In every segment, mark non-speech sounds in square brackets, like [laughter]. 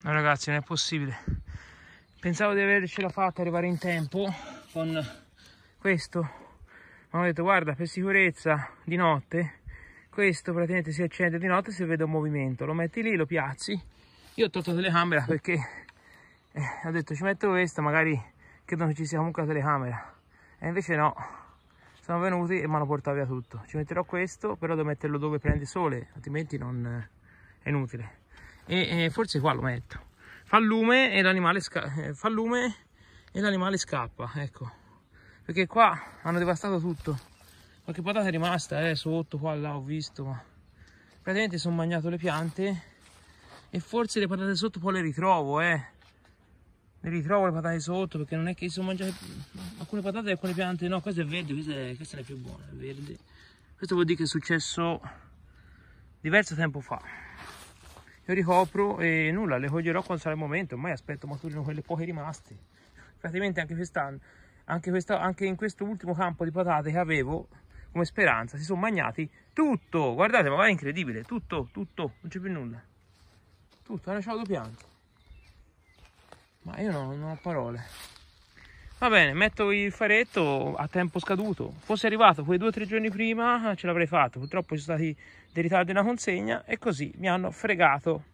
No ragazzi, non è possibile. Pensavo di avercela fatta arrivare in tempo con questo. Ma ho detto, guarda, per sicurezza di notte, questo praticamente si accende di notte se vedo un movimento. Lo metti lì, lo piazzi. Io ho tolto la telecamera perché eh, ho detto ci metto questo, magari credo che ci sia comunque la telecamera. E invece no, sono venuti e mi hanno portato via tutto. Ci metterò questo, però devo metterlo dove prende sole, altrimenti non eh, è inutile e eh, forse qua lo metto fa lume e l'animale scappa eh, fa lume e l'animale scappa ecco perché qua hanno devastato tutto qualche patata è rimasta eh, sotto qua là ho visto ma praticamente sono mangiato le piante e forse le patate sotto poi le ritrovo eh le ritrovo le patate sotto perché non è che sono mangiate alcune patate e alcune piante no questa è verde questa è, questa è la più buona è verde questo vuol dire che è successo diverso tempo fa io ricopro e nulla, le coglierò quando sarà il momento, ormai aspetto maturino quelle poche rimaste. Praticamente anche quest'anno, anche, questa, anche in questo ultimo campo di patate che avevo come speranza, si sono magnati tutto, guardate, ma è incredibile, tutto, tutto, non c'è più nulla. Tutto, hanno lasciato piante. Ma io no, non ho parole. Va bene, metto il faretto a tempo scaduto. Fosse arrivato quei due o tre giorni prima ce l'avrei fatto. Purtroppo ci sono stati dei ritardi nella consegna e così mi hanno fregato.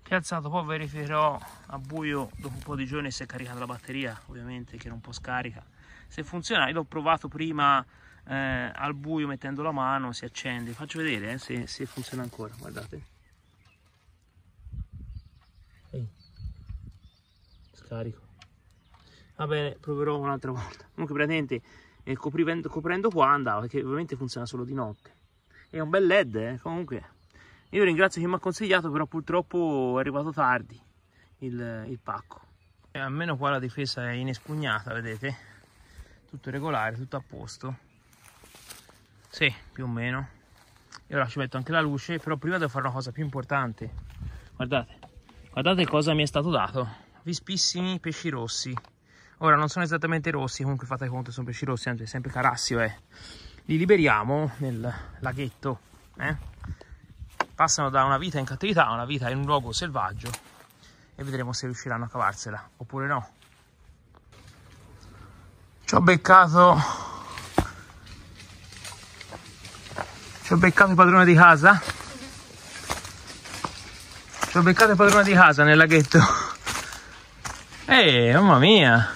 Piazzato poi verificherò a buio dopo un po' di giorni se è caricata la batteria, ovviamente che non può scarica. Se funziona, io l'ho provato prima eh, al buio mettendo la mano, si accende. Faccio vedere eh, se, se funziona ancora, guardate. Ehi. Scarico va bene proverò un'altra volta comunque praticamente eh, coprendo, coprendo qua andava perché ovviamente funziona solo di notte è un bel led eh, comunque io ringrazio chi mi ha consigliato però purtroppo è arrivato tardi il, il pacco e eh, almeno qua la difesa è inespugnata vedete tutto regolare tutto a posto sì più o meno e ora ci metto anche la luce però prima devo fare una cosa più importante guardate guardate cosa mi è stato dato vispissimi pesci rossi Ora non sono esattamente rossi, comunque fate conto sono pesci rossi, anche sempre Carassio è. Eh. Li liberiamo nel laghetto, eh? Passano da una vita in cattività a una vita in un luogo selvaggio e vedremo se riusciranno a cavarsela oppure no. Ci ho beccato... Ci ho beccato il padrone di casa. Ci ho beccato il padrone di casa nel laghetto. Ehi, mamma mia!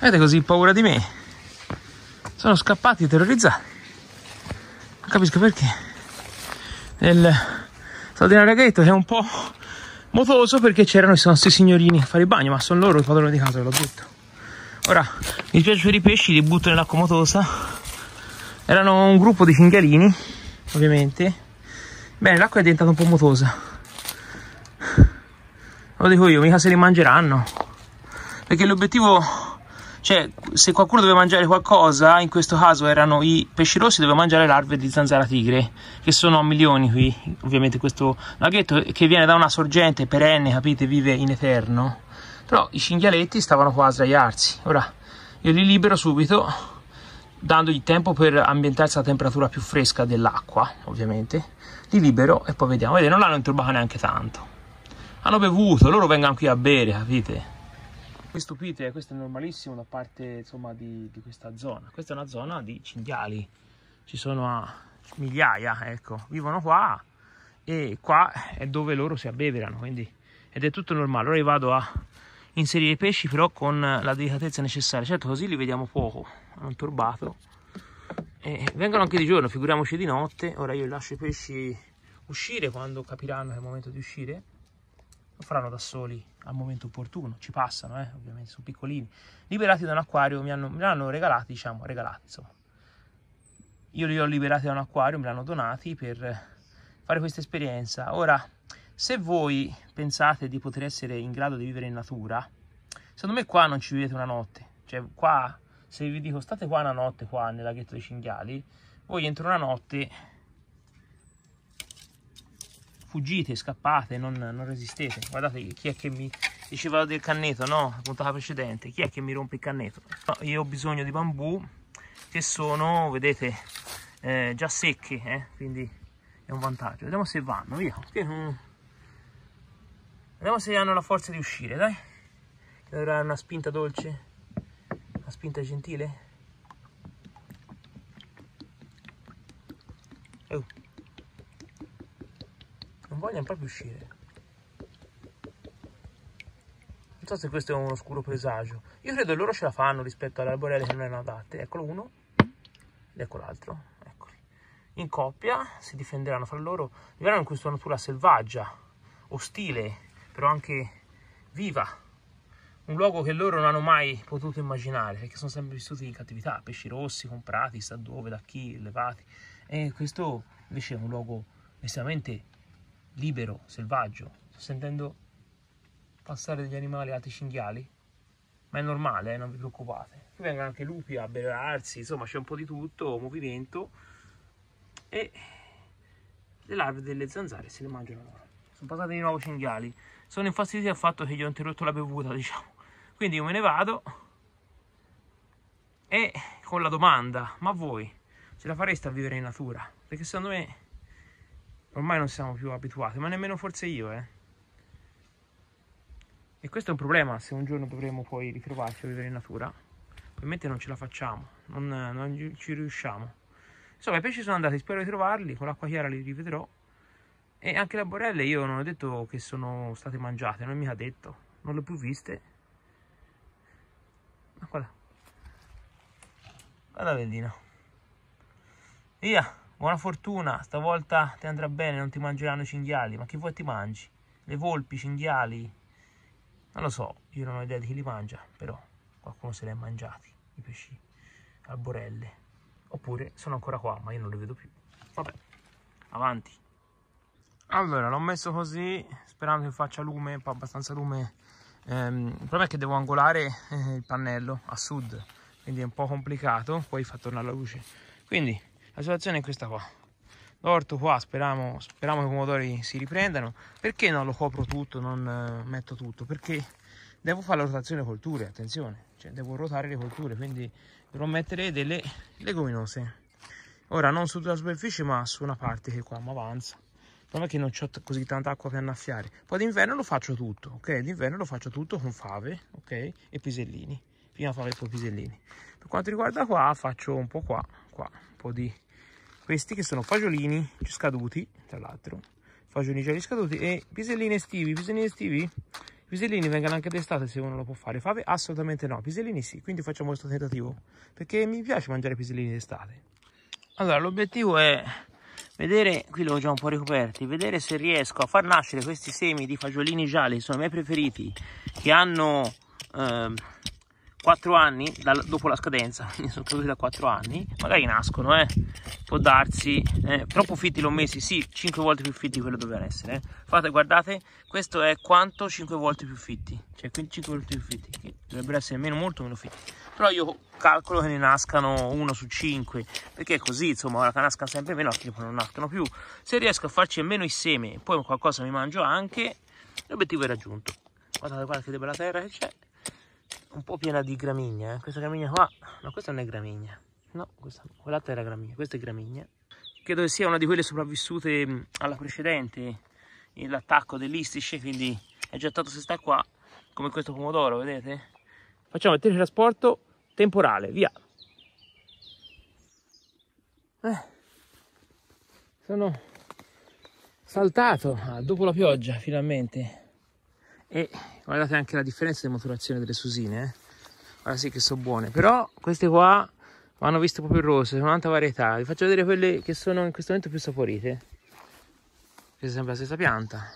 Avete così paura di me? Sono scappati terrorizzati. Non capisco perché. Nel straordinario ghetto è un po' motoso perché c'erano i nostri signorini a fare il bagno, ma sono loro il padrone di casa, ve l'ho detto. Ora, mi dispiace per i pesci, li butto nell'acqua motosa. Erano un gruppo di cinghialini, ovviamente. Bene, l'acqua è diventata un po' motosa. Lo dico io, mica se li mangeranno. Perché l'obiettivo cioè, se qualcuno doveva mangiare qualcosa, in questo caso erano i pesci rossi, doveva mangiare larve di zanzara tigre, che sono a milioni qui, ovviamente questo laghetto, che viene da una sorgente perenne, capite, vive in eterno. Però i cinghialetti stavano qua a sdraiarsi. Ora, io li libero subito, dandogli tempo per ambientarsi alla temperatura più fresca dell'acqua, ovviamente. Li libero e poi vediamo. Vedete, non l'hanno turbato neanche tanto. Hanno bevuto, loro vengono qui a bere, capite? Mi stupite, questo è normalissimo da parte insomma, di, di, questa zona. Questa è una zona di cinghiali, ci sono a ah, migliaia, ecco, vivono qua e qua è dove loro si abbeverano, quindi ed è tutto normale. Ora io vado a inserire i pesci però con la delicatezza necessaria, certo così li vediamo poco, hanno turbato. E vengono anche di giorno, figuriamoci di notte, ora io lascio i pesci uscire quando capiranno che è il momento di uscire lo faranno da soli al momento opportuno, ci passano, eh, ovviamente sono piccolini. Liberati da un acquario, mi hanno, me l'hanno regalati, diciamo, regalati, insomma. Io li ho liberati da un acquario, me l'hanno donati per fare questa esperienza. Ora, se voi pensate di poter essere in grado di vivere in natura, secondo me qua non ci vivete una notte. Cioè, qua, se vi dico state qua una notte, qua nel laghetto dei cinghiali, voi entro una notte fuggite, scappate, non, non resistete. Guardate chi è che mi diceva del canneto, no? La puntata precedente, chi è che mi rompe il canneto? No, io ho bisogno di bambù che sono, vedete, eh, già secchi, eh? quindi è un vantaggio. Vediamo se vanno, via. Vediamo se hanno la forza di uscire, dai. Dovrà una spinta dolce, una spinta gentile. non vogliono proprio uscire. Non so se questo è un oscuro presagio. Io credo loro ce la fanno rispetto alle arborelle che non erano adatte. Eccolo uno ed ecco l'altro. In coppia si difenderanno fra loro. Vivranno in questa natura selvaggia, ostile, però anche viva un luogo che loro non hanno mai potuto immaginare, perché sono sempre vissuti in cattività, pesci rossi, comprati, sa dove, da chi, levati. E questo invece è un luogo estremamente libero, selvaggio. Sto sentendo passare degli animali, altri cinghiali. Ma è normale, eh, non vi preoccupate. Qui vengono anche lupi a belarsi, insomma c'è un po' di tutto, movimento. E le larve delle zanzare se le mangiano loro. Sono passate di nuovo cinghiali. Sono infastiditi al fatto che gli ho interrotto la bevuta, [laughs] diciamo. Quindi io me ne vado e con la domanda, ma voi ce la fareste a vivere in natura? Perché secondo me Ormai non siamo più abituati, ma nemmeno forse io, eh. E questo è un problema se un giorno dovremo poi ritrovarci a vivere in natura. ovviamente non ce la facciamo, non, non ci riusciamo. Insomma, i pesci sono andati, spero di trovarli, con l'acqua chiara li rivedrò. E anche le borelle io non ho detto che sono state mangiate, non mi ha detto, non le ho più viste. Ma guarda, guarda Verdina. Via! Buona fortuna, stavolta ti andrà bene, non ti mangeranno i cinghiali. Ma chi vuoi ti mangi? Le volpi, i cinghiali? Non lo so, io non ho idea di chi li mangia, però qualcuno se li ha mangiati, i pesci alborelle. Oppure sono ancora qua, ma io non li vedo più. Vabbè, avanti. Allora, l'ho messo così, sperando che faccia lume, fa abbastanza lume. Ehm, il problema è che devo angolare eh, il pannello a sud, quindi è un po' complicato, poi fa tornare la luce. Quindi la situazione è questa qua. L'orto qua, speriamo, speriamo che i pomodori si riprendano. Perché non lo copro tutto, non eh, metto tutto? Perché devo fare la rotazione colture, attenzione. Cioè, devo ruotare le colture, quindi dovrò mettere delle leguminose. Ora, non su tutta la superficie, ma su una parte che qua mi avanza. Non è che non ho così tanta acqua per annaffiare. Poi d'inverno lo faccio tutto, ok? D'inverno lo faccio tutto con fave, ok? E pisellini. Prima fave e poi pisellini. Per quanto riguarda qua, faccio un po' qua, qua, un po' di questi che sono fagiolini scaduti, tra l'altro, fagiolini gialli scaduti e pisellini estivi, pisellini estivi, pisellini vengono anche d'estate se uno lo può fare, fave assolutamente no, pisellini sì, quindi facciamo questo tentativo, perché mi piace mangiare pisellini d'estate. Allora, l'obiettivo è vedere, qui li ho già un po' ricoperti, vedere se riesco a far nascere questi semi di fagiolini gialli, sono i miei preferiti, che hanno... Ehm, 4 anni da, dopo la scadenza, quindi [laughs] sono caduti da 4 anni, magari nascono, eh? può darsi, eh? però profitti l'ho messi, sì, 5 volte più fitti di quello dovevano essere, eh? fate guardate, questo è quanto 5 volte più fitti, cioè 5 volte più fitti, dovrebbero essere meno molto meno fitti, però io calcolo che ne nascano 1 su 5, perché è così, insomma, ora che nascano sempre meno, altri poi non nascono più, se riesco a farci almeno il seme poi qualcosa mi mangio anche, l'obiettivo è raggiunto, guardate guarda che bella terra che c'è, un po' piena di gramigna. Eh? Questa gramigna qua, ma questa non è gramigna. No, questa, quell'altra era gramigna, questa è gramigna. Credo che sia una di quelle sopravvissute mm, alla precedente, eh, l'attacco dell'Istice, quindi è già stato se sta qua, come questo pomodoro, vedete? Facciamo il teletrasporto temporale, via! Eh, sono saltato ah, dopo la pioggia, finalmente e guardate anche la differenza di maturazione delle susine eh? ora sì che sono buone però queste qua vanno viste proprio rosse sono tanta varietà vi faccio vedere quelle che sono in questo momento più saporite questa è sempre la stessa pianta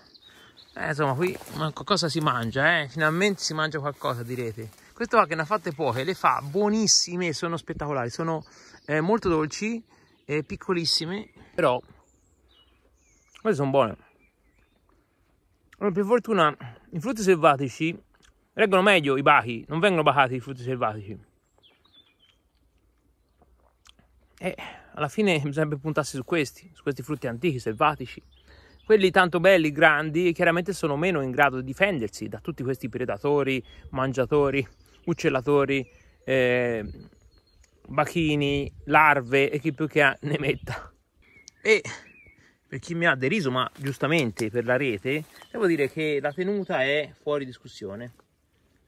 eh, insomma qui qualcosa si mangia eh? finalmente si mangia qualcosa direte questo qua che ne ha fatte poche le fa buonissime sono spettacolari sono eh, molto dolci piccolissime però queste sono buone per fortuna i frutti selvatici reggono meglio i bachi, non vengono bacati i frutti selvatici. E alla fine bisognerebbe puntarsi su questi, su questi frutti antichi, selvatici. Quelli tanto belli, grandi, chiaramente sono meno in grado di difendersi da tutti questi predatori, mangiatori, uccellatori, eh, bacchini, larve e chi più che ha ne metta. E per chi mi ha deriso, ma giustamente per la rete, devo dire che la tenuta è fuori discussione.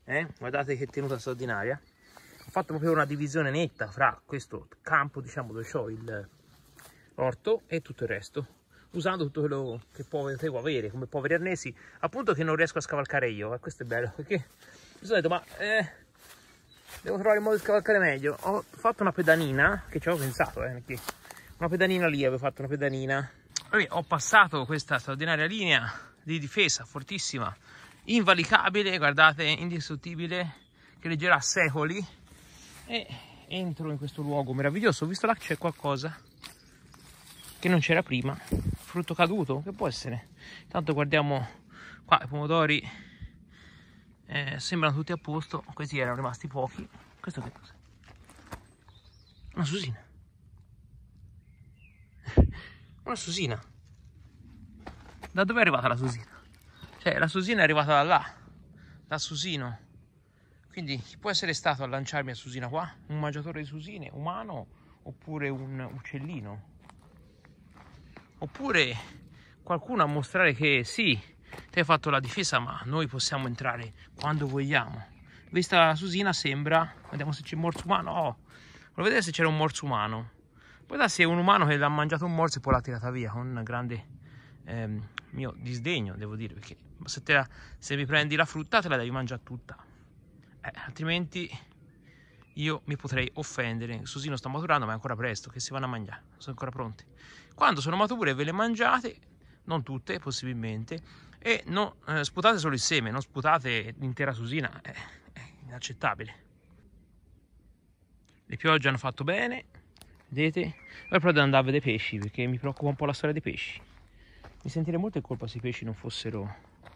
Eh? Guardate che tenuta straordinaria. Ho fatto proprio una divisione netta fra questo campo, diciamo, dove ho il orto e tutto il resto usando tutto quello che potevo avere come poveri arnesi appunto che non riesco a scavalcare io e eh, questo è bello perché mi sono detto ma eh, devo trovare il modo di scavalcare meglio ho fatto una pedanina che ci avevo pensato eh, una pedanina lì avevo fatto una pedanina Vabbè, ho passato questa straordinaria linea di difesa fortissima, invalicabile, guardate, indistruttibile, che reggerà secoli. E entro in questo luogo meraviglioso. Ho visto là c'è qualcosa che non c'era prima. Frutto caduto, che può essere. Intanto guardiamo qua, i pomodori eh, sembrano tutti a posto. Questi erano rimasti pochi. Questo che cos'è? Una susina. Una susina. Da dove è arrivata la susina? Cioè, la susina è arrivata da là, da susino. Quindi chi può essere stato a lanciarmi a susina qua? Un mangiatore di susine, umano, oppure un uccellino? Oppure qualcuno a mostrare che sì, ti hai fatto la difesa, ma noi possiamo entrare quando vogliamo. Vista la susina sembra, vediamo se c'è un morso umano, oh, volevo vedere se c'era un morso umano. Poi da se un umano che l'ha mangiato un morso e poi l'ha tirata via con grande ehm, mio disdegno, devo dire, perché se, la, se, mi prendi la frutta te la devi mangiare tutta, eh, altrimenti io mi potrei offendere. susino sta maturando, ma è ancora presto, che si vanno a mangiare, sono ancora pronti. Quando sono mature ve le mangiate, non tutte possibilmente, e non, eh, sputate solo il seme, non sputate l'intera susina, è, eh, è inaccettabile. Le piogge hanno fatto bene, vedete? Ora però devo andare a vedere i pesci perché mi preoccupa un po' la storia dei pesci. Mi sentirei molto in colpa se i pesci non fossero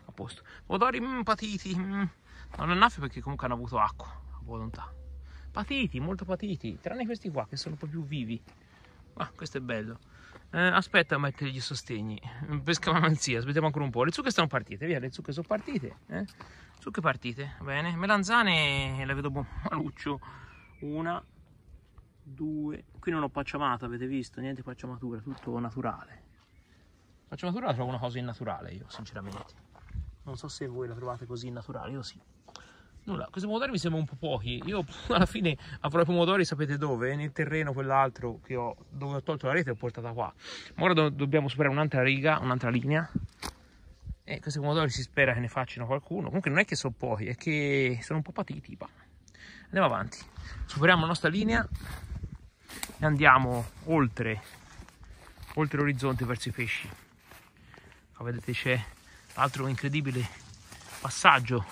a posto. Odori mh, mm, patiti, mh. Mm. non annaffio perché comunque hanno avuto acqua a volontà. Patiti, molto patiti, tranne questi qua che sono un po' più vivi. Ah, questo è bello. Eh, aspetta a mettere gli sostegni. Mm, Pesca mamanzia, aspettiamo ancora un po'. Le zucche sono partite, via, le zucche sono partite. Eh? Zucche partite, bene. Melanzane la vedo buon maluccio. Una, due. Qui non ho pacciamato, avete visto? Niente pacciamatura, tutto naturale. Pacciamatura la trovo una cosa innaturale io, sinceramente. Non so se voi la trovate così innaturale, io sì. Nulla, questi pomodori mi sembrano un po' pochi. Io [laughs] alla fine avrò i pomodori, sapete dove? Nel terreno quell'altro che ho, dove ho tolto la rete, ho portata qua. Ma ora do dobbiamo superare un'altra riga, un'altra linea. E questi pomodori si spera che ne facciano qualcuno. Comunque non è che sono pochi, è che sono un po' patiti. Bah. Andiamo avanti. Superiamo la nostra linea e andiamo oltre, oltre l'orizzonte verso i pesci. Ah, vedete c'è l'altro incredibile passaggio,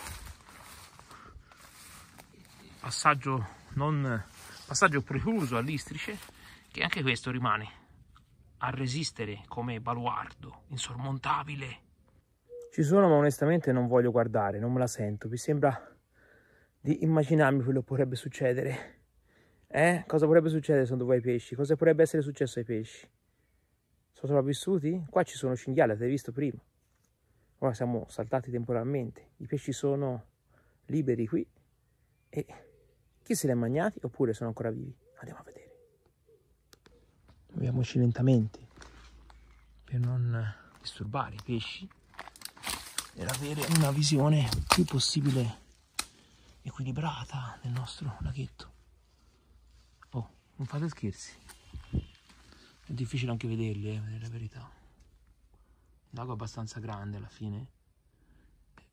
passaggio, non, passaggio precluso all'istrice che anche questo rimane a resistere come baluardo insormontabile. Ci sono, ma onestamente non voglio guardare, non me la sento. Mi sembra di immaginarmi quello che potrebbe succedere. Eh? Cosa potrebbe succedere secondo voi ai pesci? Cosa potrebbe essere successo ai pesci? Sono sopravvissuti? Qua ci sono cinghiali, avete visto prima. Ora siamo saltati temporalmente. I pesci sono liberi qui e chi se li ha mangiati oppure sono ancora vivi. Andiamo a vedere. Muoviamoci lentamente per non disturbare i pesci e avere una visione più possibile equilibrata del nostro laghetto. Non fate scherzi. È difficile anche vederli, eh, per la verità. Il lago è abbastanza grande alla fine.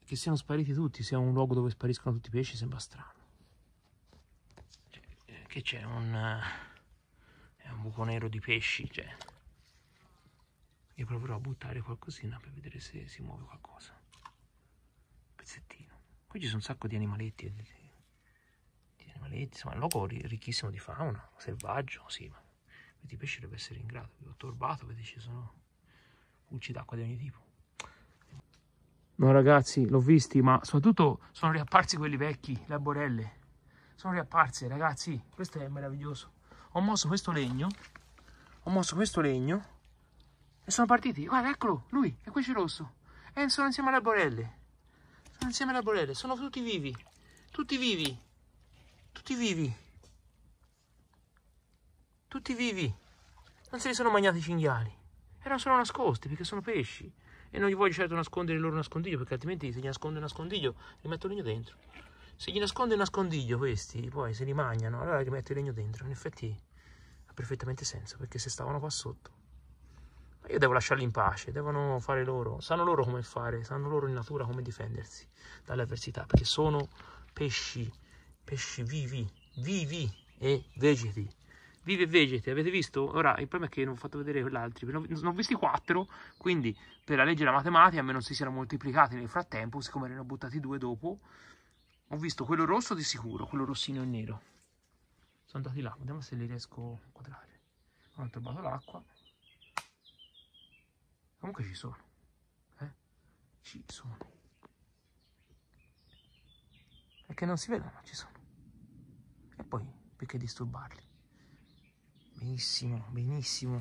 Che siano spariti tutti, sia un luogo dove spariscono tutti i pesci, sembra strano. Cioè, eh, che c'è un... Eh, è un buco nero di pesci, cioè... Io proverò a buttare qualcosina per vedere se si muove qualcosa. Un pezzettino. Qui ci sono un sacco di animaletti, vedete? Eh, animaletti, insomma è un luogo ricchissimo di fauna, selvaggio, sì, ma questi pesci dovrebbero essere in grado, ho turbato, perché ci sono pulci d'acqua di ogni tipo. No ragazzi, l'ho visti, ma soprattutto sono riapparsi quelli vecchi, le borelle. Sono riapparse, ragazzi, questo è meraviglioso. Ho mosso questo legno, ho mosso questo legno e sono partiti. Guarda, eccolo, lui, è questo rosso. E sono insieme alle borelle. Sono insieme alle borelle, sono tutti vivi, tutti vivi. Tutti vivi. Tutti vivi. Non se li sono mangiati i cinghiali. Erano solo nascosti perché sono pesci. E non gli voglio certo nascondere il loro nascondiglio perché altrimenti se gli nasconde un nascondiglio li metto legno dentro. Se gli nasconde un nascondiglio questi poi se li mangiano allora li metto il legno dentro. In effetti ha perfettamente senso perché se stavano qua sotto io devo lasciarli in pace, devono fare loro, sanno loro come fare, sanno loro in natura come difendersi dalle avversità, perché sono pesci pesci vivi, vivi e vegeti. Vivi e vegeti, avete visto? Ora il problema è che non ho fatto vedere quell'altro, ne ho visti quattro, quindi per la legge della matematica, a meno non si siano moltiplicati nel frattempo, siccome ne ho buttati due dopo, ho visto quello rosso di sicuro, quello rossino e nero. Sono andati là, vediamo se li riesco a quadrare. Non ho trovato l'acqua. Comunque ci sono. Eh? Ci sono. Perché non si vedono, ci sono. E poi, che disturbarli? Benissimo, benissimo.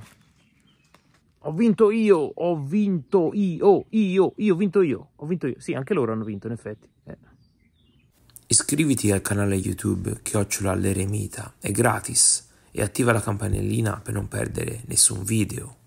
Ho vinto io, ho vinto io, io, io, ho vinto io, ho vinto io. Sì, anche loro hanno vinto, in effetti. Eh. Iscriviti al canale YouTube Chiocciola l'Eremita, è gratis e attiva la campanellina per non perdere nessun video.